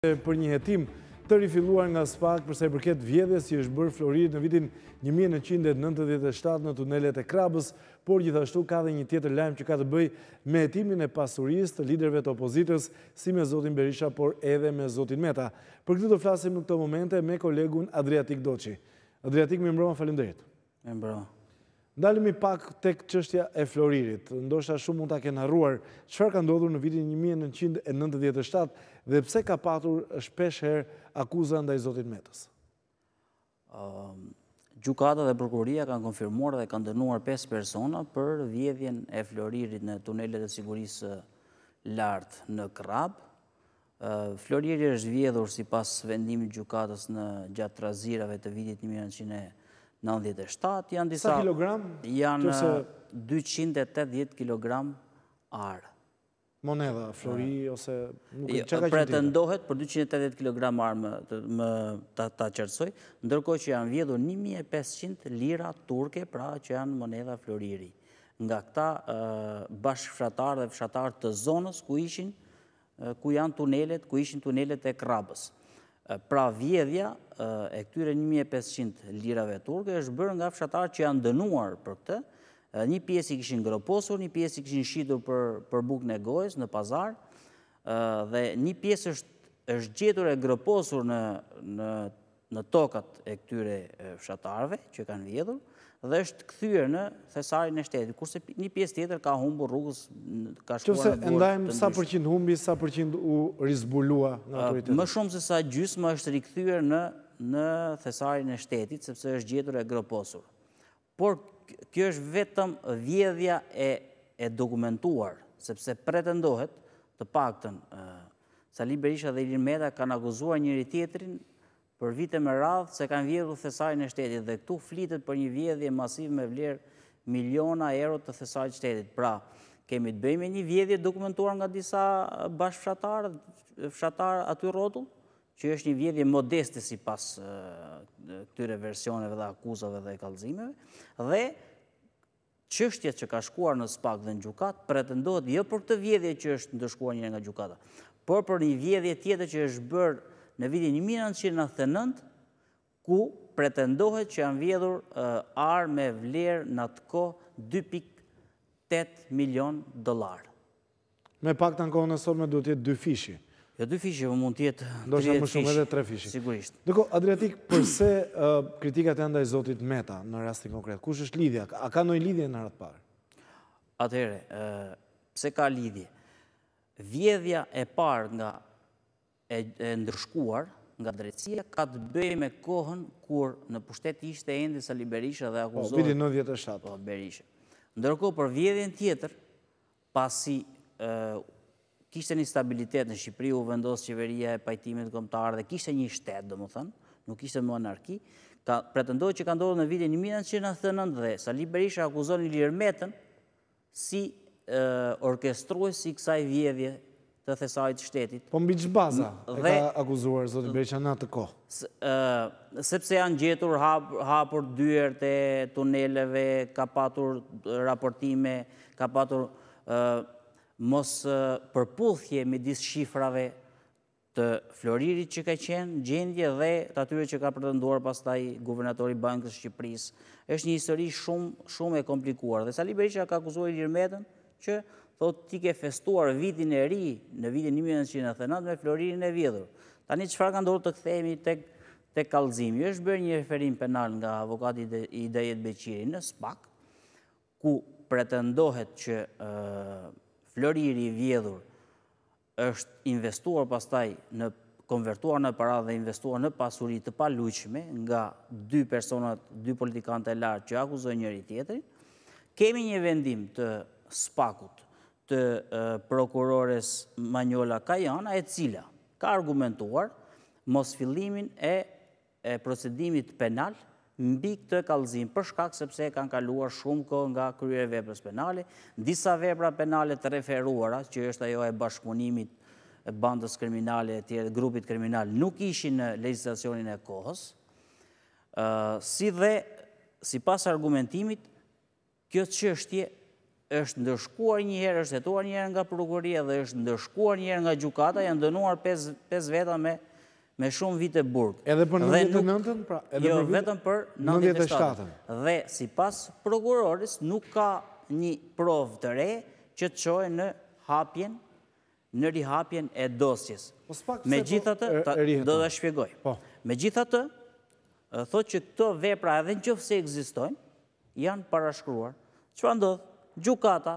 për një jetim të rifiluar nga SPAK përse i përket vjedhjes që është bërë Floririt në vitin 1997 në tunelet e krabës, por gjithashtu ka dhe një tjetër lajmë që ka të bëj me jetimin e pasurist të liderve të opozitës, si me Zotin Berisha, por edhe me Zotin Meta. Për këtë të flasim në këto momente me kolegun Adriatik Doqi. Adriatik, me mbroma, falim dhejtë. Me mbroma. Ndallim i pak të qështja e Floririt. Ndo shumë mund të kenë arruar. Qëfar ka ndodhur në vitin 1997 dhe pse ka patur herë akuza nda i Zotit Metës? Ehm, gjukata dhe Prokuroria kanë konfirmuar dhe kanë dënuar 5 persona për vjedhjen e floririt në tunelet e sigurisë lartë në Krabë. Ehm, Floriri është vjedhur si pas vendimit Gjukatas në gjatë trazirave të vitit 1997. Sa kilogram? Janë 280 kilogram arë moneda, flori, ose... Jo, Pretendohet për 280 kg armë të të qërësoj, ndërko që janë vjedhur 1500 lira turke pra që janë moneda floriri. Nga këta bashkëfratar dhe fshatar të zonës ku ishin ku janë tunelet, ku ishin tunelet e krabës. Pra vjedhja e këtyre 1500 lirave turke është bërë nga fshatarë që janë dënuar për këtë, një pjesë i kishin ngroposur, një pjesë i kishin shqitur për buk në gojës, në pazar, dhe një pjesë është gjetur e ngroposur në tokat e këtyre fshatarve që kanë vjedhur, dhe është këthyër në thesarin e shtetit, kurse një pjesë tjetër ka humbur rrugës, ka shkuar në burë të ndryshme. Ndajmë sa përqind humbi, sa përqind u rizbulua autoritetet? Më shumë se sa gjysë më është rikëthyre në thesarin e shtetit, sepse është gjetur e groposur. Por kjo është vetëm vjedhja e dokumentuar, sepse pretendohet të pakten Sali Berisha dhe Ilin Meta kanë aguzuar njëri tjetrin për vite me radhë se kanë vjedhë thesaj e shtetit dhe këtu flitet për një vjedhje masiv me vlerë miliona euro të thesajnë shtetit. Pra, kemi të bëjmë një vjedhje dokumentuar nga disa bashkëfshatarë, fshatarë aty rotu, që është një vjedhje modeste si pas këtyre versioneve dhe akuzave dhe kalzimeve, dhe Qështje që ka shkuar në spak dhe në gjukat, pretendohet jo për të vjedhje që është në shkuar nga gjukata, por për një vjedhje tjetë që është bërë në vitin 1999, ku pretendohet që janë vjedhur arë me vlerë në të ko 2.8 milion dolarë. Me pak të në kohë në me duhet jetë dy fishi. Dhe jo, dy fishe po mund tjetë tre fishe. Do shumë shumë edhe tre fishe. Sigurisht. Dëko, Adriatik, përse kritikat e nda i Zotit Meta në rastin konkret? Kush është lidhja? A ka nëjë lidhje në ratë parë? Atere, pëse ka lidhje? Vjedhja e parë nga e ndrëshkuar nga drecësia, ka të bëjë me kohën kur në pushtet ishte po, e ndisë Ali dhe akuzohet. O, piti në vjetë po, e Ndërko, për vjedhjen tjetër, pasi kishtë një stabilitet në Shqipëri, u vendosë qeveria e pajtimit komtarë dhe kishtë një shtetë, dhe më thënë, nuk kishte më anarki, ka pretendoj që ka ndohë në vitin 1999 dhe Sali Berisha akuzon i lirmetën si orkestruës si kësaj vjevje të thesajt shtetit. Po mbi që baza e ka akuzuar, zotë Berisha, në atë kohë? Sepse janë gjetur hapur dyër të tuneleve, ka patur raportime, ka patur mos përpullhje me disë shifrave të floririt që ka qenë, gjendje dhe të atyre që ka pas pastaj guvernatori Bankës Shqipëris. Êshtë një histori shumë e komplikuar. Dhe Sali Berisha ka akuzuar i lirmetën që thot ti ke festuar vitin e ri në vitin 1999 me floririn e vidhur. Ta një qëfar ka ndurë të këthemi të kallëzimi. është bërë një referim penal nga avokati i Dejet Beqiri në SPAK, ku pretendohet që floriri i vjedhur është investuar pastaj në konvertuar në para dhe investuar në pasurit të paluqme nga dy personat, dy politikanët e lartë që akuzoj njëri tjetëri. Kemi një vendim të spakut të prokurores Manjola Kajana e cila ka argumentuar mos fillimin e procedimit penalë mbi këtë kalzim për shkak sepse kanë kaluar shumë kohë nga krye veprës penale, disa vepra penale të referuara, që është ajo e bashkëpunimit e bandës kriminale e grupit kriminal, nuk ishin në legislacionin e kohës, si dhe, si pas argumentimit, kjo të qështje është ndërshkuar njëherë, është jetuar njëherë nga prokuria dhe është ndërshkuar njëherë nga gjukata, janë dënuar 5 veta me me shumë vite burg. Edhe për 99, pra? Edhe jo, për Jo, vetëm për 97. Dhe si pas prokuroris, nuk ka një provë të re që të qojë në hapjen, në rihapjen e dosjes. Po me po gjitha të, do dhe shpjegoj. Po. Me gjitha të, thot që këto vepra edhe në qëfë se egzistojnë, janë parashkruar. Që pa ndodhë? Gjukata,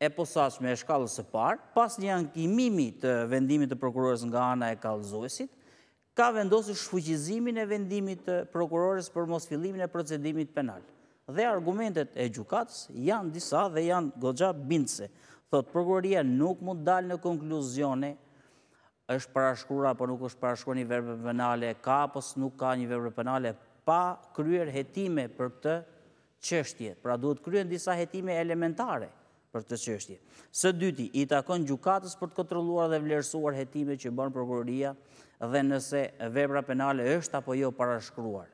e posashme e shkallës e parë, pas një ankimimi të vendimit të prokurorës nga ana e kalëzuesit, ka vendosë shfuqizimin e vendimit të prokurorës për mos filimin e procedimit penal. Dhe argumentet e gjukatës janë disa dhe janë godja bindëse. Thotë, prokuroria nuk mund dalë në konkluzione është parashkura për nuk është parashkura një verbe penale, ka pës nuk ka një verbe penale, pa kryer jetime për këtë qështje. Pra duhet kryen disa jetime elementare për të qështje. Së dyti, i takon gjukatës për të kontroluar dhe vlerësuar jetime që bënë prokuroria dhe nëse vebra penale është apo jo parashkruar.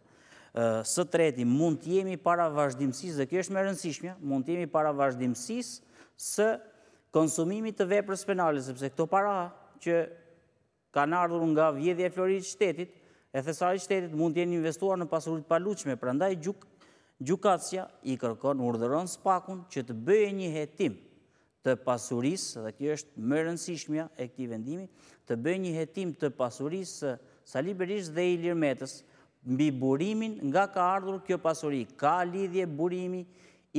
Së treti, mund t'jemi para vazhdimësis, dhe kjo është me rëndësishmja, mund t'jemi para vazhdimësis së konsumimi të veprës penale, sepse këto para që kanë ardhur nga vjedhje e floritë qëtetit, e thesarit qëtetit mund t'jeni investuar në pasurit paluqme, pra ndaj Gjukacja i kërkon urdhëron spakun që të bëjë një hetim të pasuris, dhe kjo është më rëndësishmja e këti vendimi, të bëjë një jetim të pasuris së Saliberisht dhe i Metës, mbi burimin nga ka ardhur kjo pasuri, ka lidhje burimi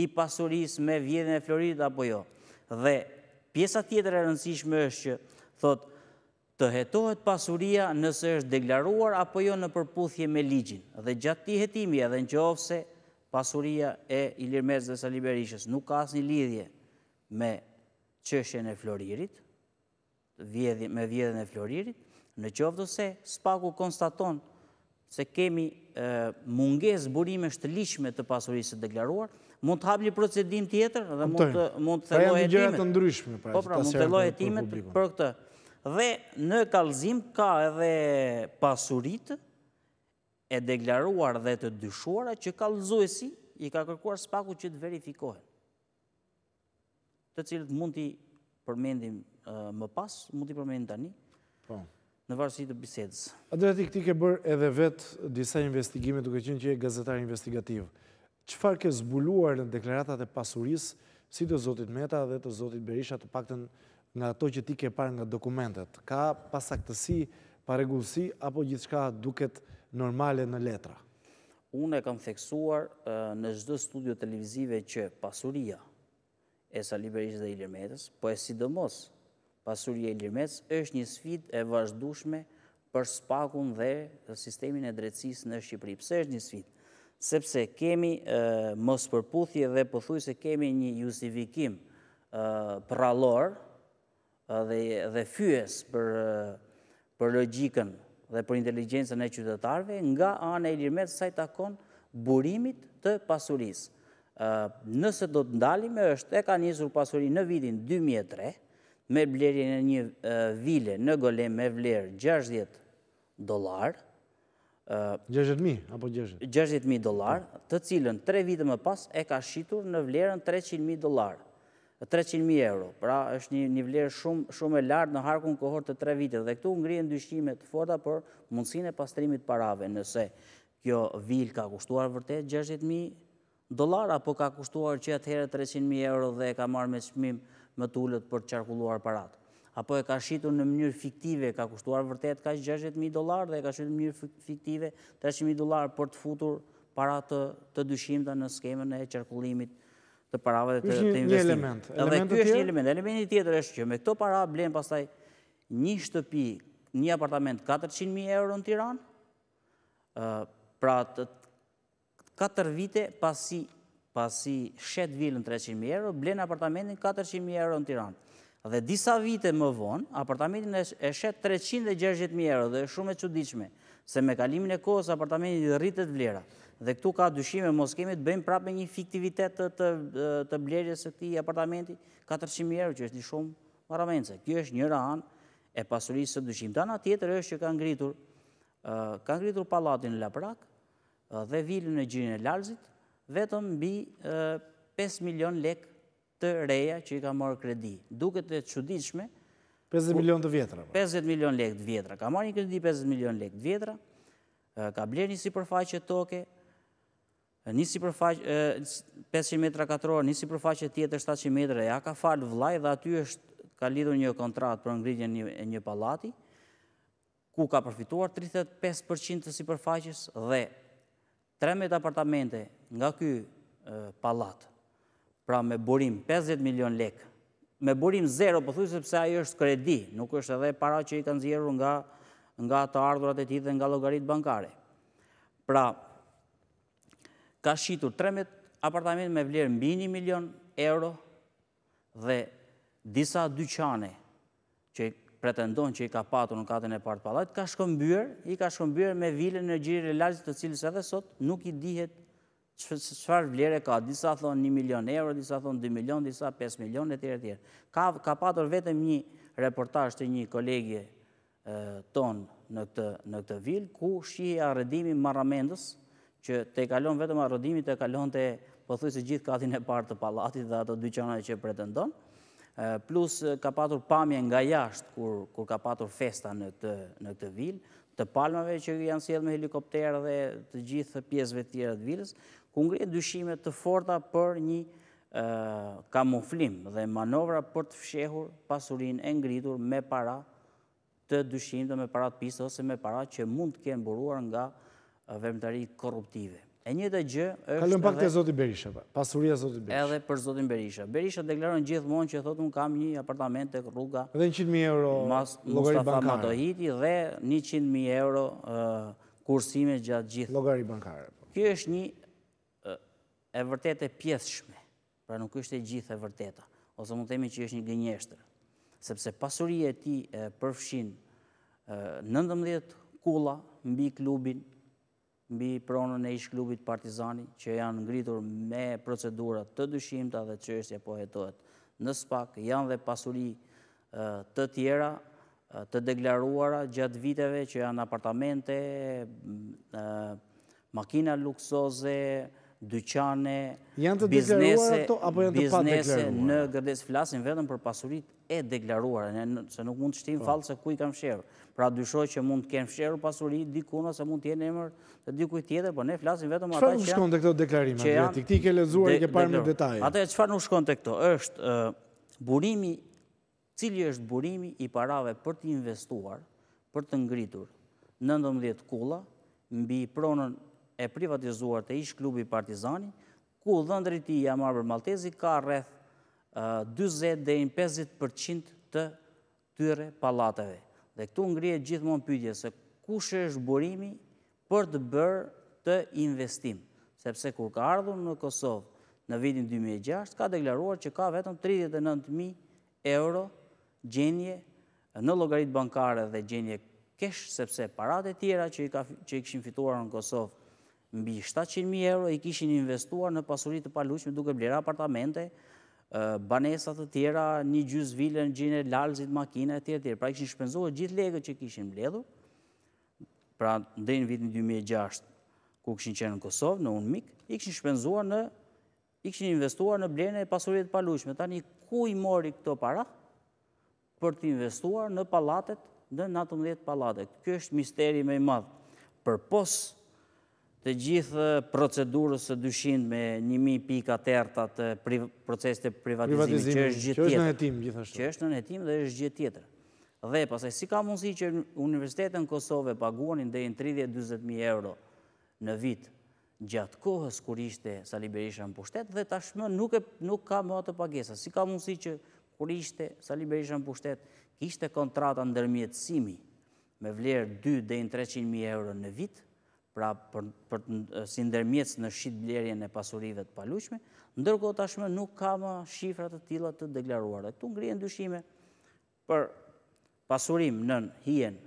i pasuris me vjedhën e Floridit apo jo. Dhe pjesa tjetër e rëndësishme është që thot, të hetohet pasuria nëse është deklaruar apo jo në përputhje me ligjin. Dhe gjatë ti jetimi edhe në që ofse pasuria e i lirmez dhe sa liberishës nuk ka asë një lidhje me qëshën e floririt, me vjedhën e floririt, në qoftë dhëse spaku konstaton se kemi munges burime shtë lishme të pasurisë të deklaruar, mund të hapli procedim tjetër dhe mund të thelohet imet. Pra janë një gjerat të ndryshme, pra. Po, pra, mund të thelohet imet për këtë. Dhe në kalzim ka edhe pasuritë, e deklaruar dhe të dyshuara që ka i ka kërkuar spaku që të verifikohet. Të cilët mund t'i përmendim më pas, mund t'i përmendim tani, po. në varësit të bisedës. A dhe t'i këti ke bërë edhe vetë disa investigime duke qenë që e gazetar investigativ. Qëfar ke zbuluar në deklaratat e pasurisë si të Zotit Meta dhe të Zotit Berisha të pakten nga to që ti ke parë nga dokumentet. Ka pasaktësi, paregullësi, apo gjithë shka duket normale në letra. Unë e kam theksuar në gjithë studio televizive që pasuria e Saliberisht dhe Ilirmetës, po e sidomos pasuria Ilirmetës është një sfit e vazhdushme për spakun dhe sistemin e drecis në Shqipëri. Pse është një sfit? Sepse kemi mos përputhje dhe përthuj se kemi një justifikim pralor dhe fyes për logikën dhe për inteligencën e qytetarve nga anë e lirmet saj takon burimit të pasuris. Nëse do të ndalime, është e ka njësur pasurin në vitin 2003 me blerin e një vile në golem me vler 60 dolar. 60.000, apo 60? 60.000 dolar, të cilën 3 vite më pas e ka shqitur në vlerën 300.000 dolar. 300.000 euro, pra është një një vlerë shumë e lartë në harkun kohor të tre vitet, dhe këtu ngrije ndyshqime të forta për mundësin e pastrimit parave, nëse kjo vilë ka kushtuar vërtet 60.000 dolar, apo ka kushtuar që atëhere 300.000 euro dhe ka marrë me shmim më tullet për të qarkulluar parat. Apo e ka shqitu në mënyrë fiktive, ka kushtuar vërtet ka 60.000 dolar dhe e ka shqitu në mënyrë fiktive 300.000 dolar për të futur parat të dyshimta në skemen e qarkullimit të parave dhe të investimit. Një element. Dhe kjo është një element. Elementi tjetër është që me këto para blenë pasaj një shtëpi, një apartament 400.000 euro në Tiran, pra të 4 vite pasi pasi 7 vilën 300.000 euro, blenë apartamentin 400.000 euro në Tiran. Dhe disa vite më vonë, apartamentin e shet 360.000 euro dhe shumë e qudichme, se me kalimin e kohës apartamentin dhe rritet vlera dhe këtu ka dushime mos kemi të bëjmë prapë me një fiktivitet të blerjes e ti apartamenti 400.000 euro që është një shumë maravence. Kjo është një rahan e pasurisë të dyshim. Dana tjetër është që kanë ngritur kanë ngritur palatin në Laprak dhe vilën e gjirin e Larzit vetëm bi 5 milion lek të reja që i ka marrë kredi. Duket e qudishme 50 milion të vjetra. 50 po. milion lek të vjetra. Ka marrë një kredi 50 milion lek të vjetra, ka blerë një si përfaqe toke, nisi përfaqë, 500 metra katëror, nisi përfaqë tjetër 700 metra, ja ka falë vlaj dhe aty është ka lidhë një kontrat për ngritje një palati, ku ka përfituar 35% të si përfaqës dhe 13 apartamente nga ky palat, pra me burim 50 milion lekë, me burim zero, po thuj sepse ajo është kredi, nuk është edhe para që i kanë zjeru nga të ardurat e ti dhe nga logaritë bankare. Pra, ka shqitur 13 apartamente me vlerë mbi 1 milion euro dhe disa dyqane që pretendon që i ka patur në katën e partë palajt, ka shkëmbyrë, i ka shkëmbyrë me vile në gjirë e lajzit të cilës edhe sot nuk i dihet qëfar vlere ka, disa thonë 1 milion euro, disa thonë 2 milion, disa 5 milion, e tjere tjere. Ka patur vetëm një reportaj të një kolegje tonë në këtë vilë, ku shqie arredimi maramendës, që te kalon vetëm arrodimit, te kalon të pëthuj po se gjithë katin e partë të palatit dhe ato dy qanat që pretendon, plus ka patur pamje nga jashtë, kur ka patur festa në këtë vilë, të palmave që janë sjedhë me helikopterë dhe të gjithë pjesëve tjera të vilës, ku ngritë dyshime të forta për një kamuflim dhe manovra për të fshehur pasurin e ngritur me para të dyshim dhe me para të pisa ose me para që mund të kemë buruar nga vëmëtari korruptive. E një të gjë është... Kalëm pak të Zotin Berisha, pasuria Zotin Berisha. Edhe për Zotin Berisha. Berisha deklaron gjithë mund që thotë unë kam një apartament të rruga... Edhe 100.000 euro logari bankare. dhe 100.000 euro kursime gjatë gjithë. Logari bankare. Kjo po. është një e vërtete pjeshme, pra nuk është e gjithë e vërteta, ose mund temi që është një gënjeshtër, sepse pasuria ti përfshin 19 kula mbi klubin, mbi pronën e ish klubit Partizani, që janë ngritur me procedurat të dushimta dhe qërësja po jetohet në spak, janë dhe pasuri të tjera, të deklaruara gjatë viteve që janë apartamente, makina luksoze, dyqane, biznese, biznese në gërdes flasin vetëm për pasurit e deklaruara, se nuk mund të shtim po. falë se ku i kam shërë. Pra dyshoj që mund të kem shërë pasurit, dikuna se mund të jenë emër dhe dikuj tjetër, po ne flasin vetëm ata që janë... Qëfar nuk shkon të këto deklarime, Adriati? Këti ke lezuar ke parë në detaj. Ata e qëfar nuk shkon të këto? është burimi, cili është burimi i parave për të investuar, për të ngritur 19 kula, mbi pronën e privatizuar të ish klubi Partizani, ku dhëndriti i Amarber Maltezi ka rreth 20 50% të tyre palateve. Dhe këtu ngrije gjithmonë pytje se kush është burimi për të bërë të investim. Sepse kur ka ardhur në Kosovë në vitin 2006, ka deklaruar që ka vetëm 39.000 euro gjenje në logaritë bankare dhe gjenje kesh, sepse parate tjera që i këshim fituar në Kosovë mbi 700.000 euro i kishin investuar në pasurit të paluqme duke blera apartamente, banesat të tjera, një gjys vile në gjinë, lalëzit, makina, e tjera tjera. Pra i kishin shpenzuar gjithë legët që kishin bledhur, pra dhe në vitin 2006, ku kishin qenë në Kosovë, në unë mikë, i kishin shpenzuar në, i kishin investuar në blene e pasurit të paluqme. Ta një ku i mori këto para për të investuar në palatet, në 19 palatet. Kjo është misteri me i madhë. Për posë të gjithë procedurës së dyshind me njëmi pika terta të proces të privatizimit, që është gjithë tjetër. Që është në jetim, gjithashtu. Që është në jetim dhe është gjithë tjetër. Dhe pasaj, si ka mundësi që Universitetën në Kosove paguanin dhe në 30-20.000 euro në vit gjatë kohës kur ishte Sali Berisha në pushtet dhe tashmë nuk ka më atë pagesa. Si ka mundësi që kur ishte Sali Berisha në pushtet, kishte kontrata ndërmjetësimi me vlerë 2 në 300.000 euro në vitë, pra për si ndërmjetës në shqit blerjen e pasurive të paluqme, ndërko tashme nuk ka më shifrat të tila të deklaruar. Dhe këtu ngrien dyshime për pasurim nën hien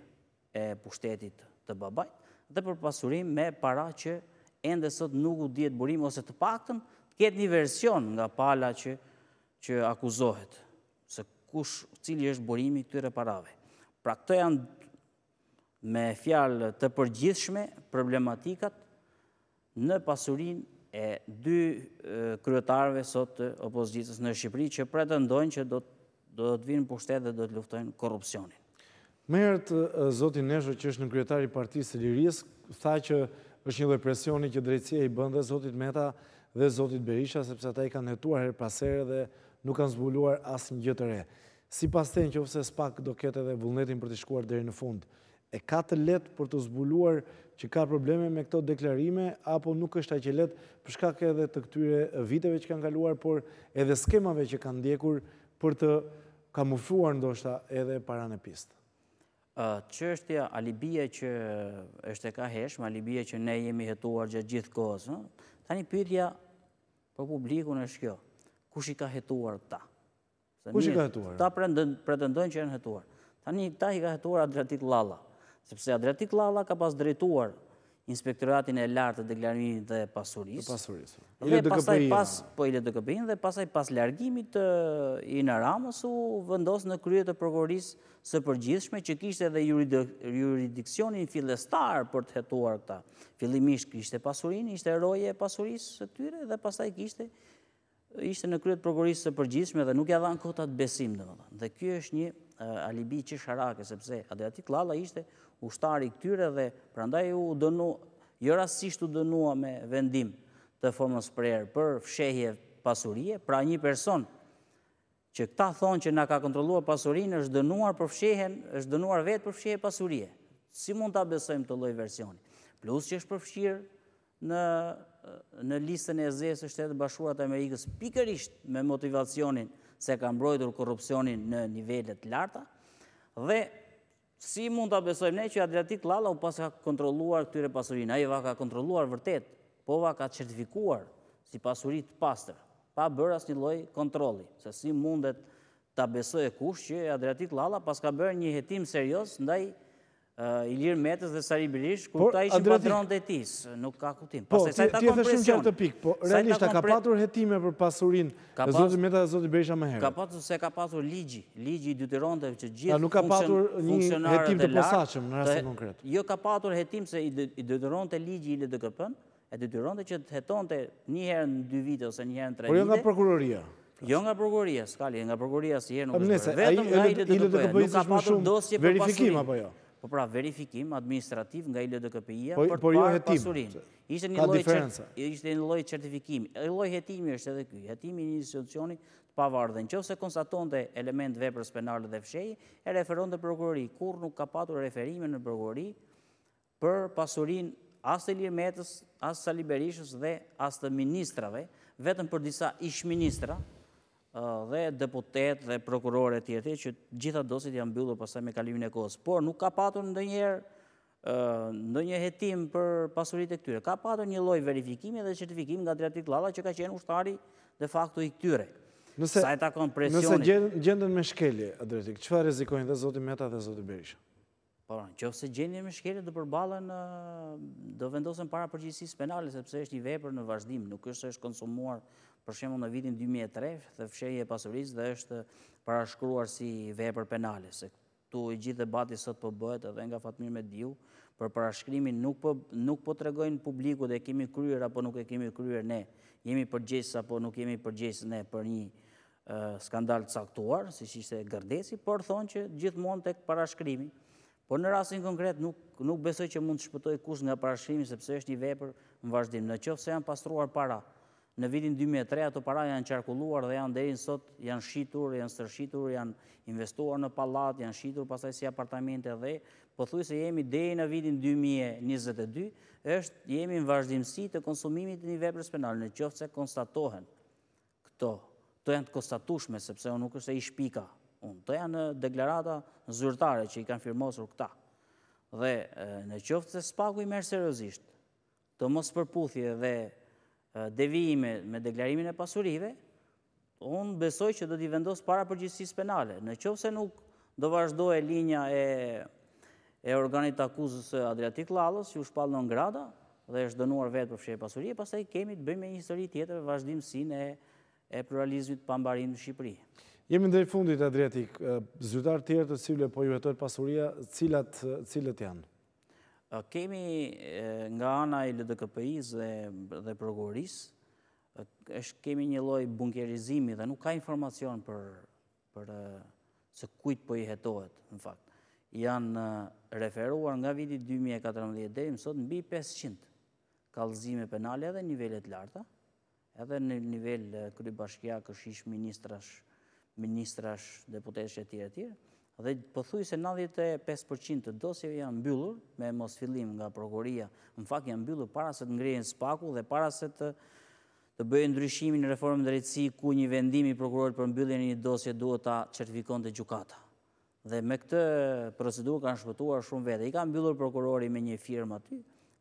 e pushtetit të babaj, dhe për pasurim me para që endë sot nuk u djetë burim ose të pakën, ketë një version nga pala që akuzohet, se kush cili është burimi këtyre parave. Pra këto janë me fjalë të përgjithshme problematikat në pasurin e dy kryetarve sot opozitës në Shqipëri që pretendojnë që do të vinë pushtet dhe do të luftojnë korupcionin. Merët, Zotin Nesho, që është në kryetari partisë Liris, tha që është një dhe presioni që drejtësia i bëndë Zotit Meta dhe Zotit Berisha, sepse ta i kanë hetuar her pasere dhe nuk kanë zbuluar asë një gjëtëre. Si pas të që ofse spak do kete dhe vullnetin për të shkuar dhe në fundë, e ka të letë për të zbuluar që ka probleme me këto deklarime, apo nuk është aqe letë përshka ke edhe të këtyre viteve që kanë kaluar, por edhe skemave që kanë ndjekur për të kamufruar ndoshta edhe para në pistë. Që është alibia që është e ka heshme, alibia që ne jemi hetuar gjë gjithë kohës, ta hm? Tani pyrja për publikun është kjo, kush i ka hetuar ta? Kush i ka hetuar? Ta pretendojnë që e në hetuar. Tani ta i ka hetuar adratit lala sepse Adriatik Lala ka pas drejtuar inspektoratin e lartë të deklarimin dhe pasuris. Dhe pasaj pas, po i të dhe pasaj pas largimit i në ramës u vëndos në kryet të prokuroris së përgjithshme, që kishte edhe juridikcionin filestar për të hetuar këta. Filimisht kishte pasurin, ishte eroje pasuris të tyre, dhe pasaj kishte ishte në kryet prokurisë së përgjithshme dhe nuk ja dhanë kota të besim, domethënë. Dhe ky është një alibi çesharake sepse Adriatik Lalla ishte ushtari i këtyre dhe prandaj u dënu jo rastësisht u dënua me vendim të formës prerë për fshehje pasurie, pra një person që këta thonë që na ka kontrolluar pasurinë është dënuar për fshehjen, është dënuar vetë për fshehje pasurie. Si mund ta besojmë të lloj versioni? Plus që është përfshirë në në listën e zesë shtetë bashkuat e Amerikës pikërisht me motivacionin se ka mbrojtur korupcionin në nivellet larta, dhe si mund të abesojmë ne që Adriatik Lala u pas ka kontroluar këtyre pasurin, a i va ka kontroluar vërtet, po va ka certifikuar si pasurit pasër, pa bërë as një loj kontroli, se si mundet të abesoj e kush që Adriatik Lala pas ka bërë një jetim serios ndaj Ilir Metës dhe Sari Bilish, ku ta ishë patron të etis, nuk ka kuptim. Po, ti e thëshmë qërë të pikë, po, realisht, ka patur jetime për pasurin e Zotë Meta dhe Zotë Berisha me herë? Ka patur se ka patur ligji, ligji i dytiron të që gjithë funksionarë dhe larë. Nuk ka patur një jetim të posaqëm, në rrasë konkret? Jo, ka patur jetim se i dytiron të ligji i LDKP-në, e dytiron të që të jeton të një herë në dy vite ose një herë në tre vite. Por jo nga prokuroria? Pra. Jo nga prokuroria, skali, nga prokuroria si herë nuk është përë. Vetëm nga i LDKP-në, nuk ka patur dosje për pasurin. Verifikim apo jo? po pra verifikim administrativ nga i LDKPI-a po për të po jo parë pasurin. Ka Ishte një loj certifikimi. E loj jetimi është edhe kjoj, jetimi një institucionit të pavarë dhe në qëse konstaton të element veprës penale dhe fsheji, e referon të prokurori, kur nuk ka patur referime në prokurori për pasurin asë të lirë metës, asë saliberishës dhe asë të ministrave, vetëm për disa ishministra, ministra, dhe deputet dhe prokurore të tjerë, që gjitha dosit janë mbyllur pasaj me kalimin e kohës. Por nuk ka patur ndonjëherë njerë në një jetim për pasurit e këtyre. Ka patur një loj verifikimi dhe certifikimi nga dretit lala që ka qenë ushtari dhe faktu i këtyre. Nëse gjendën me shkelje, Adretik, që fa rezikojnë dhe Zotë Meta dhe Zoti Berisha? Që po, fëse gjendën me shkelje dhe përbalen dhe vendosën para përgjësis penale, sepse është një vepër në vazhdim, nuk është është konsumuar për shemë në vitin 2003, dhe fshehje e pasurisë dhe është parashkruar si vepër penale, se këtu i gjithë debati sot për po bëhet edhe nga fatmir me diu, për parashkrimi nuk për po, po tregojnë publiku dhe kemi kryer apo nuk e kemi kryer ne, jemi përgjesë apo nuk jemi përgjesë ne për një skandal të saktuar, si që ishte gërdesi, për thonë që gjithë mund të parashkrimi, por në rasin konkret nuk besoj që mund të shpëtoj kush nga parashkrimi, sepse është një vepër në vazhdim, në qofë se janë pastruar para, në vitin 2003 ato para janë qarkulluar dhe janë derin sot, janë shqitur, janë sërshitur, janë investuar në palat, janë shqitur pasaj si apartamente dhe, po thuj se jemi derin në vitin 2022, është jemi në vazhdimësi të konsumimit të një veprës penal, në qoftë se konstatohen këto, të janë të konstatushme, sepse unë nuk është e i shpika unë, të janë në deklarata në zyrtare që i kanë firmosur këta, dhe në qoftë se spaku i merë seriosisht, të mos përputhje dhe devijime me deklarimin e pasurive, unë besoj që do t'i vendosë para përgjithsis penale. Në qovë se nuk do vazhdoj e linja e organit akuzës Adriatik Lallës, që u shpallë në ngrada dhe është dënuar vetë përfshirë pasurive, pasaj kemi të bëjmë e një histori tjetër e vazhdimësin e pluralizmit pambarin në Shqipëri. Jemi në fundit, Adriatik, zyrtar tjetër të cilë e pojuhetojt pasuria, cilat janë? Kemi nga ana i LDKPIs dhe prokuris, kemi një loj bunkerizimi dhe nuk ka informacion për se kujt për po i hetohet, në fakt. Janë referuar nga viti 2014 dhe i mësot në bi 500 kalëzime penale edhe nivellet larta, edhe në nivell kërëj bashkja, ministrash, ministrash, deputeshe tjere tjere, dhe përthuj po se 95% të dosjeve janë mbyllur, me mos fillim nga prokuria, në fakt janë mbyllur para se të ngrejnë spaku dhe para se të të bëjë ndryshimi në reformën dhe ku një vendimi prokurorit për mbyllin një dosje duhet ta certifikon të gjukata. Dhe me këtë procedur kanë shpëtuar shumë vete. I kanë mbyllur prokurori me një firma ti,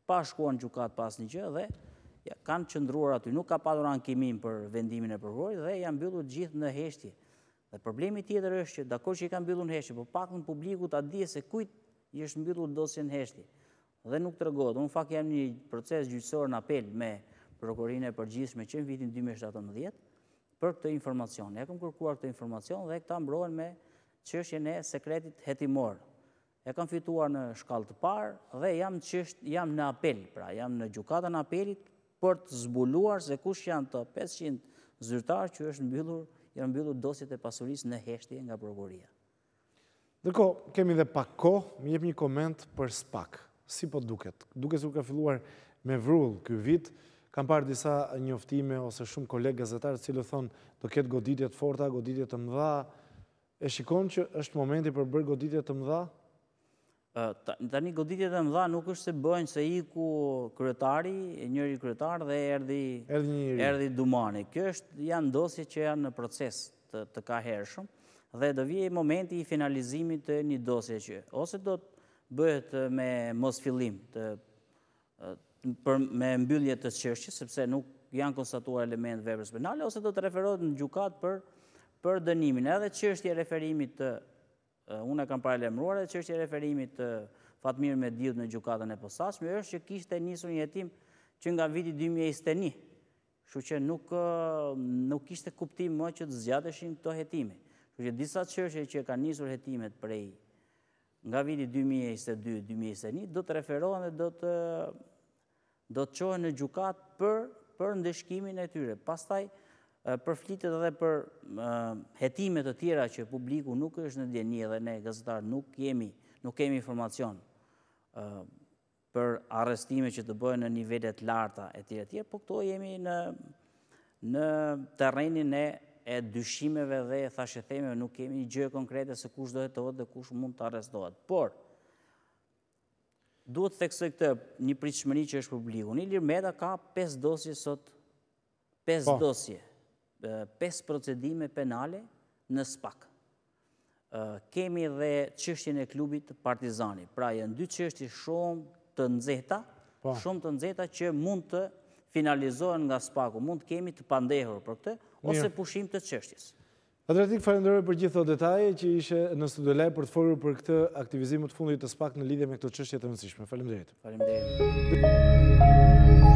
pa shkuan gjukat pas një gjë dhe kanë qëndruar aty. Nuk ka padur ankimim për vendimin e prokurorit dhe janë mbyllur gjithë në heshtje. Dhe problemi tjetër është që dako që i ka mbyllu në heshti, po pak në publiku të adhije se kujt i është në dosje në heshti. Dhe nuk të regodë, unë fakt jam një proces gjyqësor në apel me prokurinë e përgjithshme që në vitin 2017 për këtë informacion. E kam kërkuar këtë informacion dhe këta mbrojnë me qështje e sekretit hetimor. E kam fituar në shkall të parë dhe jam, jam në apel, pra jam në gjukatën apelit për të zbuluar se kush janë të 500 zyrtarë që është mbyllur janë mbyllur dosjet e pasurisë në heshtje nga prokuria. Dërko, kemi dhe pak ko, më jep një koment për spak. Si po duket? Duke si u ka filluar me vrull kjo vit, kam parë disa njoftime ose shumë kolegë gazetarë cilë thonë do ketë goditjet forta, goditjet të mdha. E shikon që është momenti për bërë goditjet të mdha? Ta një goditjet e më dha nuk është se bëjnë se i ku kryetari, njëri kryetar dhe erdi dumani. Kjo është janë dosje që janë në proces të ka hershëm dhe do vje i momenti i finalizimit të një dosje që. Ose do të bëhet me mos filim, me mbyllje të qërshqës, sepse nuk janë konstatuar element vebërës penale, ose do të referohet në gjukat për dënimin. Edhe qërshqë i referimit të unë e kam e që është i referimit Fatmir me Diut në gjukatën e posashme, është që kishtë e njësur një jetim që nga viti 2021, shu që nuk ishte kuptim më që të zgjateshin të jetime. Shu që disa qërshe që ka njësur jetimet prej nga viti 2022-2021, do të referohen dhe do të qohen në gjukatë për ndeshkimin e tyre. Pastaj, për flitet edhe për hetimet të tjera që publiku nuk është në djeni edhe ne gazetarë nuk kemi informacion për arrestime që të bëjë në nivellet larta e tjera tjera, po këto jemi në terrenin e e dyshimeve dhe e themeve, nuk kemi një gjë konkrete se kush dohet të vëtë dhe kush mund të arrestohet. Por, duhet të thekse këtë një pritë shmëri që është publiku. Një meda ka 5 dosje sot, 5 po. dosje. 5 procedime penale në SPAK. Kemi dhe qështjën e klubit partizani. Pra e në dy qështjë shumë të nëzeta, po. shumë të nëzeta që mund të finalizohen nga spaku, u mund të kemi të pandehur për këtë, ose pushim të qështjës. Adretik, farendore për gjithë o detaje që ishe në studiolaj për të forur për këtë aktivizimu të fundit të SPAK në lidhje me këtë qështjët të nësishme. Falem dhejtë. Falem dhejtë.